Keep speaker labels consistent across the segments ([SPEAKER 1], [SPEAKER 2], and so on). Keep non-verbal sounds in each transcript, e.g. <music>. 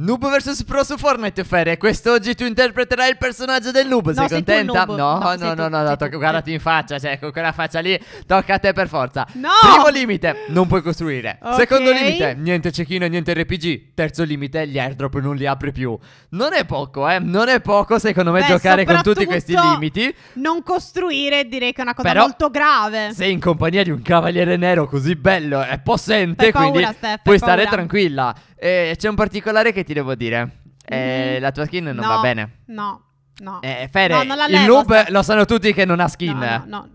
[SPEAKER 1] Noob vs Pro su Fortnite Ferre, quest'oggi tu interpreterai il personaggio del noob, no, sei, sei contenta? Noob. No, no, no, no, no, no tocca, guardati in faccia, cioè con quella faccia lì tocca a te per forza. No! Primo limite, non puoi costruire. Okay. Secondo limite, niente cecchino e niente RPG. Terzo limite, gli airdrop non li apri più. Non è poco, eh, non è poco secondo me Beh, giocare con tutti questi limiti.
[SPEAKER 2] Non costruire direi che è una cosa Però, molto grave.
[SPEAKER 1] Sei in compagnia di un cavaliere nero così bello e possente, Fai quindi paura, Steph, puoi paura. stare tranquilla. Eh, c'è un particolare che ti devo dire. Eh, mm. La tua skin non no, va bene.
[SPEAKER 2] No, no.
[SPEAKER 1] Eh, Fede, no, il noob sta... lo sanno tutti che non ha skin. no. no, no.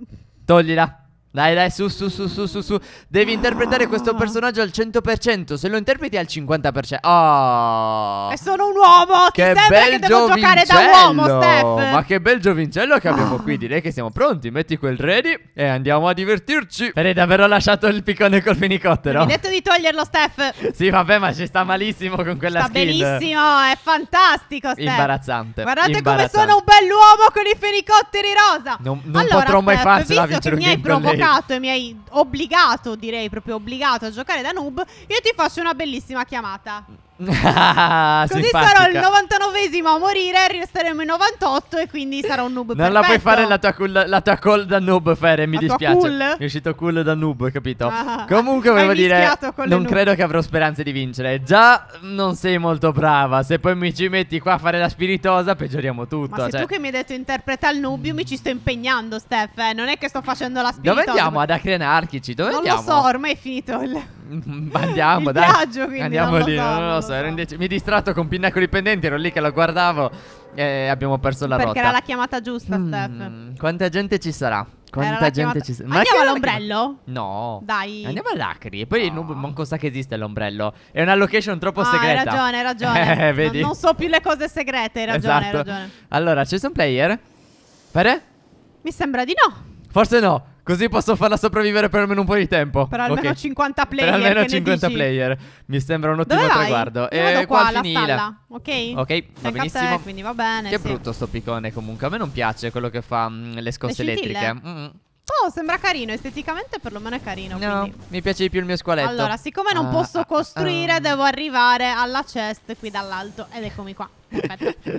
[SPEAKER 1] Toglila. Dai, dai, su, su, su, su, su, su. Devi ah. interpretare questo personaggio al 100%. Se lo interpreti al 50%. Oh. E
[SPEAKER 2] sono un uomo. Che bel che devo giocare da uomo, Steph. Ma
[SPEAKER 1] che bel giovincello che abbiamo qui. Ah. Direi che siamo pronti. Metti quel ready e andiamo a divertirci. Fred, davvero lasciato il piccone col fenicottero. Mi hai
[SPEAKER 2] detto di toglierlo, Steph.
[SPEAKER 1] sì, vabbè, ma ci sta malissimo con quella sta Sta benissimo.
[SPEAKER 2] È fantastico, Steph.
[SPEAKER 1] Imbarazzante. Guardate Imbarazzante. come sono un
[SPEAKER 2] bell'uomo con i fenicotteri rosa. Non,
[SPEAKER 1] non allora, potrò mai farcela a vincere un lei giocato
[SPEAKER 2] e mi hai obbligato, direi proprio obbligato a giocare da noob, io ti faccio una bellissima chiamata.
[SPEAKER 1] Ah, Così sarò il
[SPEAKER 2] 99esimo a morire, resteremo in 98 e quindi sarò un noob Non perfetto. la puoi fare
[SPEAKER 1] la tua, cool, la tua call da noob, Fere, mi la dispiace. Cool? Mi è uscito cool da noob, capito? Ah, ah. Comunque volevo dire, non credo che avrò speranze di vincere. Già non sei molto brava, se poi mi ci metti qua a fare la spiritosa peggioriamo tutto. Ma cioè... tu che
[SPEAKER 2] mi hai detto interpreta il noob, io mi ci sto impegnando, Steph, eh. non è che sto facendo la spiritosa. Dove andiamo
[SPEAKER 1] ad acrenarchici? Dove non andiamo? Non lo so,
[SPEAKER 2] ormai è finito il...
[SPEAKER 1] Mm, <laughs> andiamo, dai. Viaggio, quindi, Andiamo non lì, so, non lo so. Ero indec- mi distratto con Pinnacoli Pendenti, ero lì che lo guardavo e abbiamo perso la Perché rotta. Perché era la
[SPEAKER 2] chiamata giusta, mm, Steph.
[SPEAKER 1] Quanta gente ci sarà? Quanta gente chiamata... ci sarà? Ma Andiamo all'ombrello? No. Dai. Andiamo all'Acri. E poi no. non, manco sa che esiste l'ombrello. È una location troppo ah, segreta. Hai ragione, hai ragione. <laughs> eh, vedi? Non, non, so
[SPEAKER 2] più le cose segrete, hai ragione, esatto. hai ragione.
[SPEAKER 1] Allora, c'è un player? Pare?
[SPEAKER 2] Mi sembra di no.
[SPEAKER 1] Forse no. Così posso farla sopravvivere per almeno un po' di tempo. Per almeno okay. 50 player. Per almeno 50 player. Mi sembra un ottimo traguardo. E eh, qua, qua la Ok. Ok, va benissimo. Te, quindi va bene. Che sì. brutto sto piccone comunque. A me non piace quello che fa mh, mm, le scosse le elettriche. Mm -hmm.
[SPEAKER 2] Oh, sembra carino, esteticamente perlomeno è carino. No, quindi.
[SPEAKER 1] mi piace di più il mio squaletto. Allora, siccome non ah, posso ah, ah, costruire,
[SPEAKER 2] ah, devo arrivare alla chest qui dall'alto. Ed eccomi qua. <laughs>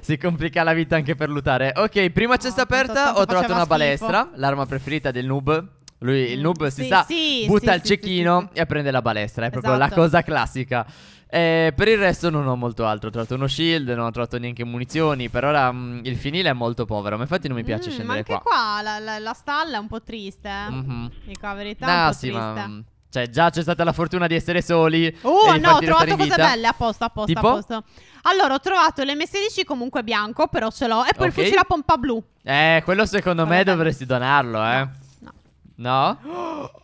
[SPEAKER 1] si complica la vita anche per lutare. Ok, prima cesta oh, aperta ho trovato una balestra, l'arma preferita del noob. Lui, il mm, noob, si sì, sa, sì, butta sì, il cecchino e prende la balestra. È proprio esatto. la cosa classica. Eh, per il resto non ho molto altro. Ho trovato uno shield, non ho trovato neanche munizioni. Per ora mh, mm, il finile è molto povero. Ma infatti non mi piace mm, scendere ma anche qua.
[SPEAKER 2] qua la, la, la, stalla è un po' triste. Mm -hmm. Dico la verità. No, sì, triste. ma. Mm.
[SPEAKER 1] Cioè, già c'è stata la fortuna di essere soli. Oh, no, ho trovato cose belle.
[SPEAKER 2] Apposta, apposta, tipo? apposta. Allora, ho trovato l'M16 comunque bianco, però ce l'ho. E poi okay. il fucile a pompa blu.
[SPEAKER 1] Eh, quello secondo allora, me dovresti donarlo, eh. No. No? no? <gasps> <gasps> Oh,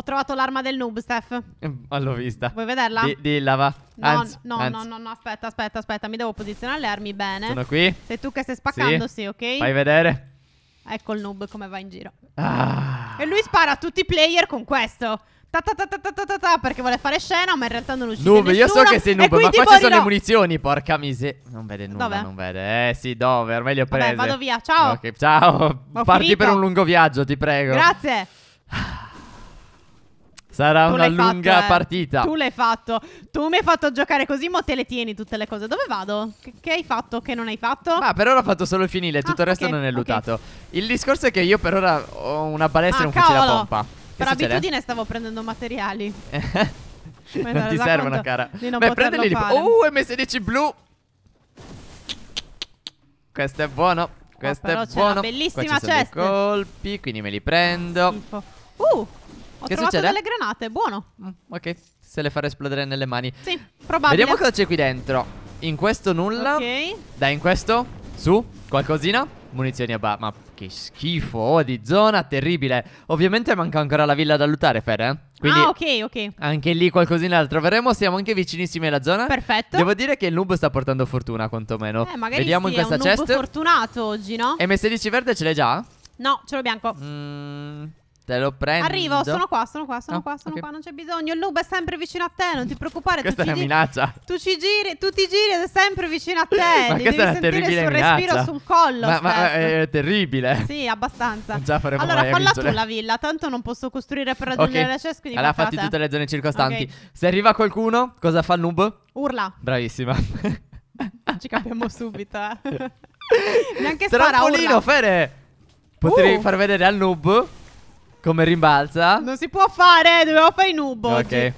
[SPEAKER 2] ho trovato l'arma del noob, Steph.
[SPEAKER 1] Mm, l'ho vista. Vuoi vederla? Di, dilla, va. No, anzi, no, anzi. no,
[SPEAKER 2] no, no, aspetta, aspetta, aspetta. Mi devo posizionare le armi bene. Sono qui. Sei tu che stai spaccando, sì, sì ok? Fai vedere. Ecco il noob come va in giro.
[SPEAKER 1] Ah.
[SPEAKER 2] E lui spara a tutti i player con questo. Ta ta ta ta ta ta ta perché vuole fare scena, ma in realtà non uccide noob, nessuno. io so che sei noob, ma qua ci sono le
[SPEAKER 1] munizioni, porca miseria. Non vede nulla, dove? non vede. Eh sì, dove? Ormai le ho prese. Vabbè, vado via, ciao. Okay, ciao. Ho Parti finito. per un lungo viaggio, ti prego. Grazie. Sarà tu una lunga fatto, eh. partita. Tu l'hai
[SPEAKER 2] fatto. Tu mi hai fatto giocare così, ma te le tieni tutte le cose. Dove vado? Che, che hai fatto? Che non hai fatto? Ma per ora ho
[SPEAKER 1] fatto solo il finile, ah, tutto ah, il resto okay, non è lutato. Okay. Il discorso è che io per ora ho una balestra ah, e un fucile a pompa. Che per succede? abitudine
[SPEAKER 2] stavo prendendo materiali. <laughs>
[SPEAKER 1] non ti servono, cara. Beh, prendili lì. Oh, M16 blu. Questo è buono. Oh, Questo oh, è buono. Una bellissima Qua ci sono colpi, quindi me li prendo. Info. Uh! Ho che trovato succede? delle
[SPEAKER 2] granate, buono. Mm,
[SPEAKER 1] ok, se le farò esplodere nelle mani. Sì,
[SPEAKER 2] probabile. Vediamo cosa c'è
[SPEAKER 1] qui dentro. In questo nulla. Ok. Dai, in questo. Su, qualcosina. Munizioni a ba... Ma che schifo, oh, di zona, terribile. Ovviamente manca ancora la villa da lottare, Fer, eh? Quindi ah, ok, ok. Anche lì qualcosina la troveremo. Siamo anche vicinissimi alla zona. Perfetto. Devo dire che il noob sta portando fortuna, quantomeno. Eh, magari Vediamo sì, in questa è un chest.
[SPEAKER 2] fortunato oggi, no?
[SPEAKER 1] M16 verde ce l'hai già?
[SPEAKER 2] No, ce l'ho bianco. Mmm...
[SPEAKER 1] Te lo prendo. Arrivo, sono
[SPEAKER 2] qua, sono qua, sono oh, qua, sono okay. qua, non c'è bisogno. Il noob è sempre vicino a te, non ti preoccupare. questa è una minaccia. Tu ci giri, tu ti giri ed è sempre vicino a te. <laughs> ma Li questa devi è sentire terribile sul minaccia. respiro, sul collo. Ma, ma certo. eh,
[SPEAKER 1] è terribile.
[SPEAKER 2] Sì, abbastanza. Già faremo allora, falla tu la villa, tanto non posso costruire per raggiungere okay. la cesta. Allora fatti tutte le
[SPEAKER 1] zone circostanti. Okay. Se arriva qualcuno, cosa fa il noob? Urla. Bravissima. <laughs> ci
[SPEAKER 2] capiamo subito, eh. <laughs> Neanche spara, Trampolino, urla. Fere!
[SPEAKER 1] Potrei uh. far vedere al noob come rimbalza?
[SPEAKER 2] Non si può fare, eh, dobbiamo fare i noob Ok oggi.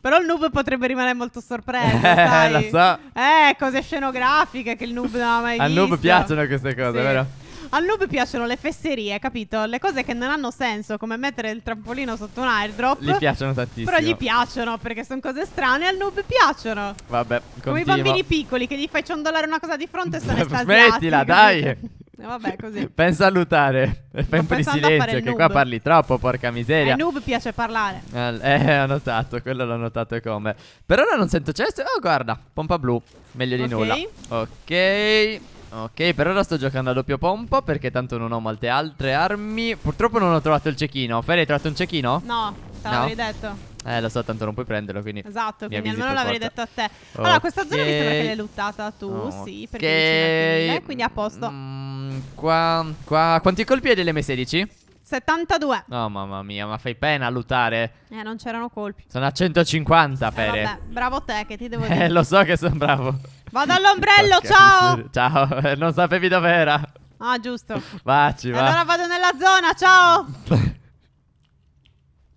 [SPEAKER 2] Però il noob potrebbe rimanere molto sorpreso,
[SPEAKER 1] <laughs> Eh, sai? lo so
[SPEAKER 2] Eh, cose scenografiche che il noob non ha mai visto Al noob piacciono
[SPEAKER 1] queste cose, Sì. vero?
[SPEAKER 2] Al noob piacciono le fesserie, capito? Le cose che non hanno senso, come mettere il trampolino sotto un airdrop Gli piacciono
[SPEAKER 1] tantissimo Però gli
[SPEAKER 2] piacciono perché sono cose strane al noob piacciono
[SPEAKER 1] Vabbè, Come i bambini
[SPEAKER 2] piccoli che gli fai ciondolare una cosa di fronte e sono <laughs> estasiati Smettila, dai <laughs> Vabbè, così.
[SPEAKER 1] <laughs> Pensa a lutare. E po' di silenzio, che qua parli troppo, porca miseria. A eh,
[SPEAKER 2] noob piace parlare.
[SPEAKER 1] Eh, eh, ho notato, quello l'ho notato come. Per ora non sento chest. Oh, guarda, pompa blu. Meglio di okay. nulla. Ok. Ok, per ora sto giocando a doppio pompa perché tanto non ho molte altre armi. Purtroppo non ho trovato il cecchino. Ferri, hai trovato un cecchino?
[SPEAKER 2] No, te l'avrei no. detto.
[SPEAKER 1] Eh, lo so, tanto non puoi prenderlo, quindi... Esatto, quindi almeno l'avrei detto a te. Allora, questa zona mi sembra che l'hai
[SPEAKER 2] luttata tu, okay. sì, perché è vicino a quindi a posto. Mm
[SPEAKER 1] qua, qua. Quanti colpi hai dell'M16?
[SPEAKER 2] 72.
[SPEAKER 1] Oh mamma mia, ma fai pena a lutare.
[SPEAKER 2] Eh, non c'erano colpi.
[SPEAKER 1] Sono a 150, eh, Pere. Eh, vabbè,
[SPEAKER 2] bravo te, che ti devo eh, dire. Eh, lo
[SPEAKER 1] so che sono bravo.
[SPEAKER 2] Vado all'ombrello, ciao.
[SPEAKER 1] Ciao, eh, non sapevi dov'era.
[SPEAKER 2] Ah, giusto.
[SPEAKER 1] Vaci, va. Allora
[SPEAKER 2] vado nella zona, ciao.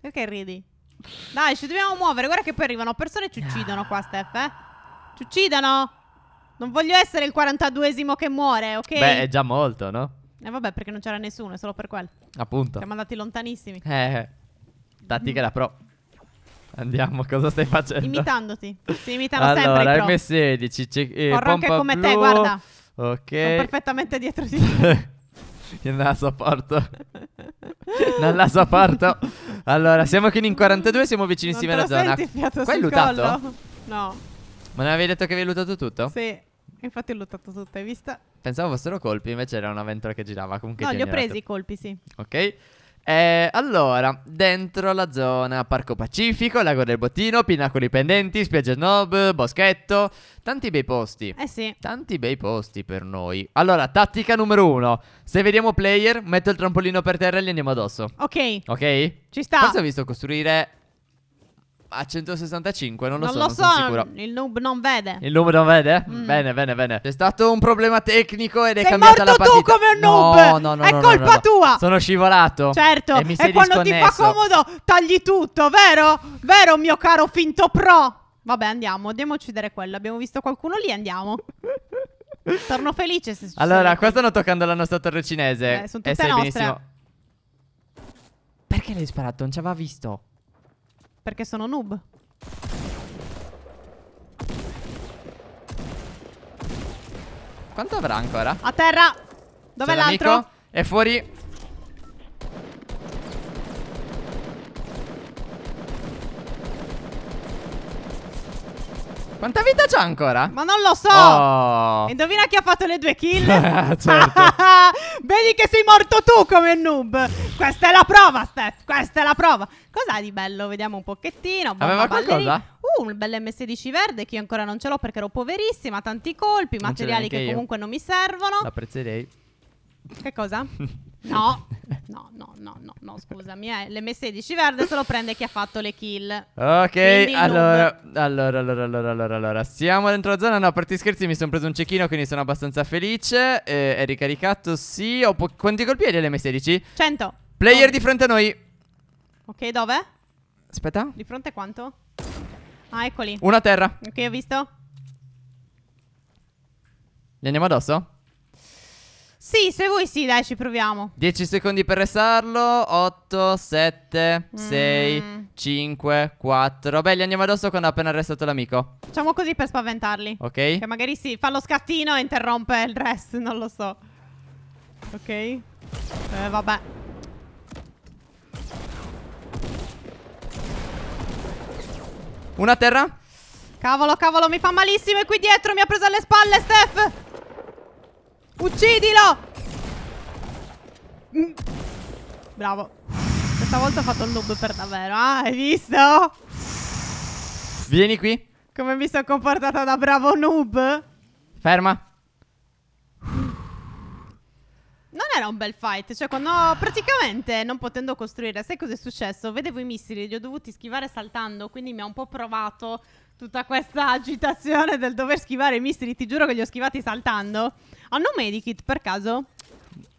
[SPEAKER 2] <laughs> Perché ridi? Dai, ci dobbiamo muovere. Guarda che poi arrivano persone e ci uccidono qua, Steph, eh. Ci uccidono. Non voglio essere il 42esimo che muore, ok? Beh, è
[SPEAKER 1] già molto, no?
[SPEAKER 2] Eh vabbè, perché non c'era nessuno, è solo per quello. Appunto. Siamo andati lontanissimi.
[SPEAKER 1] Eh, eh. che la pro. Andiamo, <laughs> cosa stai facendo? Imitandoti.
[SPEAKER 2] Si imitano allora, sempre Allora, M16. C- eh, Corro anche come blu. te, guarda. Ok. Sono perfettamente dietro di te.
[SPEAKER 1] <laughs> la sopporto. non la sopporto. Allora, siamo qui in 42, siamo vicinissimi alla zona. Senti, Qua hai lutato? Collo? No. Ma non avevi detto che avevi lutato tutto? Sì.
[SPEAKER 2] Infatti ho lottato tutta, hai visto?
[SPEAKER 1] Pensavo fossero colpi, invece era una ventola che girava. Comunque no, li ho presi i colpi, sì. Ok. Eh, allora, dentro la zona Parco Pacifico, Lago del Bottino, Pinacoli Pendenti, Spiaggia Snob, Boschetto, tanti bei posti. Eh sì. Tanti bei posti per noi. Allora, tattica numero uno. Se vediamo player, metto il trampolino per terra e gli andiamo addosso. Ok. Ok? Ci sta. Forse ho visto costruire a 165, non lo non so, lo non so, sono sicuro.
[SPEAKER 2] Il noob non vede. Il
[SPEAKER 1] noob non vede? Mm. Bene, bene, bene. C'è stato un problema tecnico ed è sei cambiata la partita. Sei morto tu come un noob. No, no, no. È no, colpa no, tua. Sono scivolato. Certo. E, e quando ti fa comodo
[SPEAKER 2] tagli tutto, vero? Vero, mio caro finto pro? Vabbè, andiamo, andiamo a uccidere quello. Abbiamo visto qualcuno lì, andiamo. <laughs> Torno felice se Allora, qua stanno
[SPEAKER 1] toccando la nostra torre cinese. Eh, sono tutte e eh, sai nostre. benissimo. Perché l'hai sparato? Non ci aveva visto.
[SPEAKER 2] Perché sono noob.
[SPEAKER 1] Quanto avrà ancora? A
[SPEAKER 2] terra! Dov'è l'altro?
[SPEAKER 1] È fuori Quanta vita c'ha ancora? Ma
[SPEAKER 2] non lo so. Oh. Indovina chi ha fatto le due kill. <laughs> Eh, certo. <laughs> Vedi che sei morto tu come noob. Questa è la prova, Steph. Questa è la prova. Cos'ha di bello? Vediamo un pochettino. Bomba Aveva qualcosa? Uh, un bel M16 verde che io ancora non ce l'ho perché ero poverissima. Tanti colpi, materiali che io. comunque non mi servono.
[SPEAKER 1] L'apprezzerei.
[SPEAKER 2] Che cosa? <laughs> No, no, no, no, no, no scusami, eh. l'M16 verde se lo prende chi ha fatto le kill.
[SPEAKER 1] Ok, allora, allora, allora, allora, allora, allora, siamo dentro la zona, no, a parte scherzi mi sono preso un cecchino quindi sono abbastanza felice, eh, è ricaricato, sì, ho quanti colpi hai dell'M16? 100. Player oh. di fronte a noi.
[SPEAKER 2] Ok, dove? Aspetta. Di fronte a quanto? Ah, eccoli. Una terra. Ok, ho visto.
[SPEAKER 1] Li andiamo addosso?
[SPEAKER 2] Sì, se vuoi sì, dai, ci proviamo.
[SPEAKER 1] 10 secondi per restarlo. 8, 7, 6, 5, 4. Beh, li andiamo addosso quando ha appena arrestato l'amico.
[SPEAKER 2] Facciamo così per spaventarli. Ok. Che magari sì, fa lo scattino e interrompe il rest, non lo so. Ok. Eh, vabbè. Una terra. Cavolo, cavolo, mi fa malissimo. E qui dietro mi ha preso alle spalle, Steph. Uccidilo! Mm. Bravo. Questa volta ho fatto il noob per davvero, ah, hai visto? Vieni qui. Come mi sono comportata da bravo
[SPEAKER 1] noob? Ferma.
[SPEAKER 2] Non era un bel fight, cioè quando praticamente non potendo costruire, sai cos'è successo? Vedevo i missili, li ho dovuti schivare saltando, quindi mi ha un po' provato tutta questa agitazione del dover schivare i misteri, ti giuro che li ho schivati saltando. Hanno un medikit per caso?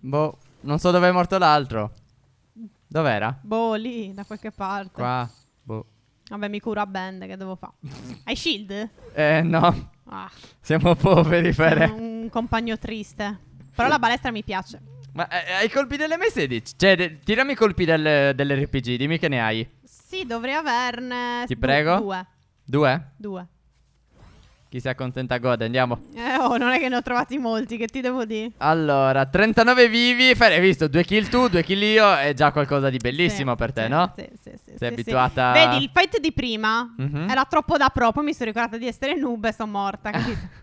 [SPEAKER 1] Boh, non so dove è morto l'altro. Dov'era?
[SPEAKER 2] Boh, lì, da qualche parte. Qua, boh. Vabbè, mi cura a band, che devo fare? <laughs> Hai shield?
[SPEAKER 1] Eh, no. Ah. Siamo poveri, Fere.
[SPEAKER 2] Un compagno triste. Però la balestra mi piace.
[SPEAKER 1] Ma eh, eh hai colpi delle m 16 Cioè, de tirami i colpi del, dell'RPG, dimmi che ne hai. Sì,
[SPEAKER 2] dovrei averne... Ti prego? Due. Due? Due.
[SPEAKER 1] Chi si accontenta gode, andiamo.
[SPEAKER 2] Eh, oh, non è che ne ho trovati molti, che ti devo dire?
[SPEAKER 1] Allora, 39 vivi, hai visto, due kill tu, due kill io, è già qualcosa di bellissimo sì, per te, sì, no? Sì, sì, sì. Sei sì, abituata... Vedi, il
[SPEAKER 2] fight di prima mm -hmm. era troppo da pro, poi mi sono ricordata di essere noob e sono morta, <laughs> capito?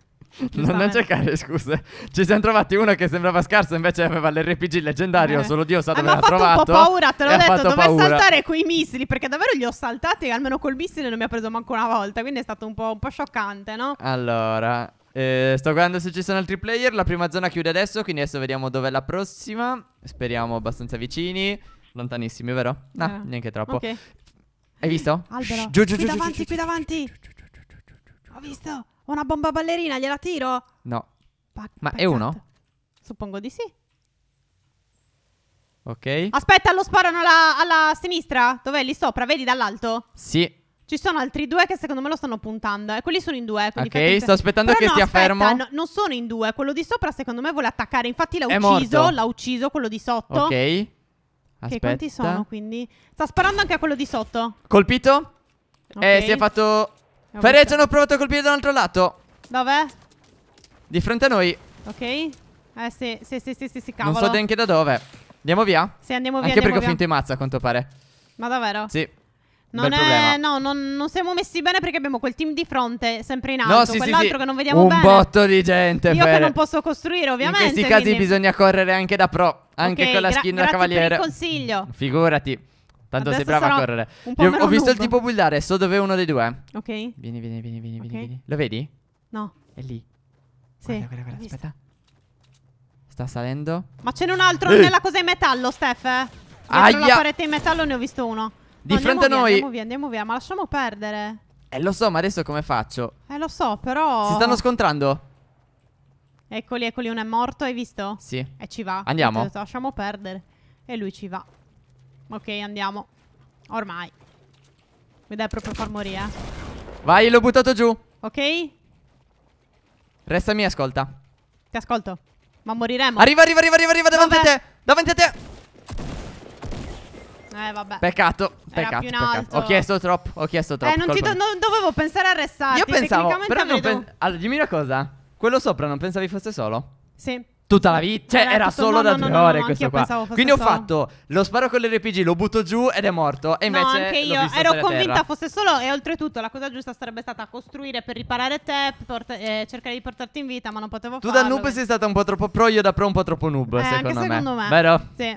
[SPEAKER 1] non non cercare scuse. Ci siamo trovati uno che sembrava scarso, invece aveva l'RPG leggendario. Eh. Solo Dio sa dove l'ha trovato. Ho paura, te l'ho detto. Dove paura. saltare
[SPEAKER 2] quei missili perché davvero li ho saltati. almeno col missile non mi ha preso manco una volta. Quindi è stato un po', un po scioccante, no?
[SPEAKER 1] Allora, eh, sto guardando se ci sono altri player. La prima zona chiude adesso. Quindi adesso vediamo dov'è la prossima. Speriamo abbastanza vicini. Lontanissimi, vero? No, eh. neanche troppo. Okay. Hai visto? Albero. Shh, giù, giù, qui giù, davanti, giù, qui
[SPEAKER 2] davanti. Ho visto. Ho una bomba ballerina, gliela tiro?
[SPEAKER 1] No. Pa- Ma peccato. è uno?
[SPEAKER 2] Suppongo di sì. Ok. Aspetta, lo sparano alla, alla sinistra? Dov'è? Lì sopra, vedi dall'alto? Sì. Ci sono altri due che secondo me lo stanno puntando. E eh. quelli sono in due. Eh, ok, per... sto aspettando Però che no, stia aspetta, fermo. No, non sono in due. Quello di sopra, secondo me, vuole attaccare. Infatti, l'ha è ucciso. Morto. L'ha ucciso quello di sotto. Ok.
[SPEAKER 1] Aspetta. Che quanti sono
[SPEAKER 2] quindi? Sta sparando anche a quello di sotto.
[SPEAKER 1] Colpito? Eh, okay. Eh, si è fatto Ferreggio hanno provato a colpire dall'altro lato. Dov'è? Di fronte a noi.
[SPEAKER 2] Ok. Eh sì, sì, sì, sì, sì, sì cavolo. Non so neanche
[SPEAKER 1] da dove. Andiamo via? Sì, andiamo via. Anche andiamo perché via. ho finto i mazza, a quanto pare.
[SPEAKER 2] Ma davvero? Sì.
[SPEAKER 1] Non è,
[SPEAKER 2] no, non, non, siamo messi bene perché abbiamo quel team di fronte sempre in alto, no, sì, quell'altro sì, sì. che non vediamo un bene. Un botto di gente. Io Fere. che non posso costruire, ovviamente. In questi casi quindi. bisogna
[SPEAKER 1] correre anche da pro, anche okay, con la skin da cavaliere. Grazie per il consiglio. Figurati. Tanto Adesso brava a correre. Io ho visto il tipo buildare, so dove è uno dei due. Ok? Vieni, vieni, vieni, vieni, Ok. vieni, Lo vedi? No. È lì. Sì. Guarda, guarda, guarda, aspetta. Sta salendo.
[SPEAKER 2] Ma ce n'è un altro Eh. nella cosa in metallo, Steph. eh. Dietro Aia. la parete in metallo ne ho visto uno.
[SPEAKER 1] Di andiamo fronte a noi. Andiamo
[SPEAKER 2] via, andiamo via, ma lasciamo perdere.
[SPEAKER 1] Eh, lo so, ma adesso come faccio?
[SPEAKER 2] Eh, lo so, però. Si stanno
[SPEAKER 1] scontrando?
[SPEAKER 2] Eccoli, eccoli, uno è morto, hai visto? Sì. E ci va. Andiamo. Lasciamo perdere. E lui ci va. Ok, andiamo. Ormai. Mi dai proprio far morire. Eh.
[SPEAKER 1] Vai, l'ho buttato giù. Ok. Restami e ascolta.
[SPEAKER 2] Ti ascolto. Ma moriremo. Arriva, arriva, arriva, arriva, davanti a te. Davanti a te. Eh, vabbè. Peccato. Peccato. peccato. Ho chiesto troppo. Ho chiesto troppo. Eh, non, do non dovevo pensare a restare. Io pensavo. Però non pen
[SPEAKER 1] allora, dimmi una cosa. Quello sopra non pensavi fosse solo? Sì. Tutta la vita, cioè, eh, eh era solo no, da no, tre no, ore questo qua. Quindi ho solo... fatto lo sparo con l'RPG, lo butto giù ed è morto. E invece no, anche io ero convinta fosse
[SPEAKER 2] solo. E oltretutto, la cosa giusta sarebbe stata costruire per riparare te, eh, cercare di portarti in vita, ma non potevo tu farlo. Tu da noob quindi... sei stata
[SPEAKER 1] un po' troppo pro, io da pro un po' troppo noob. Eh, secondo, me. secondo me. Vero?
[SPEAKER 2] Sì.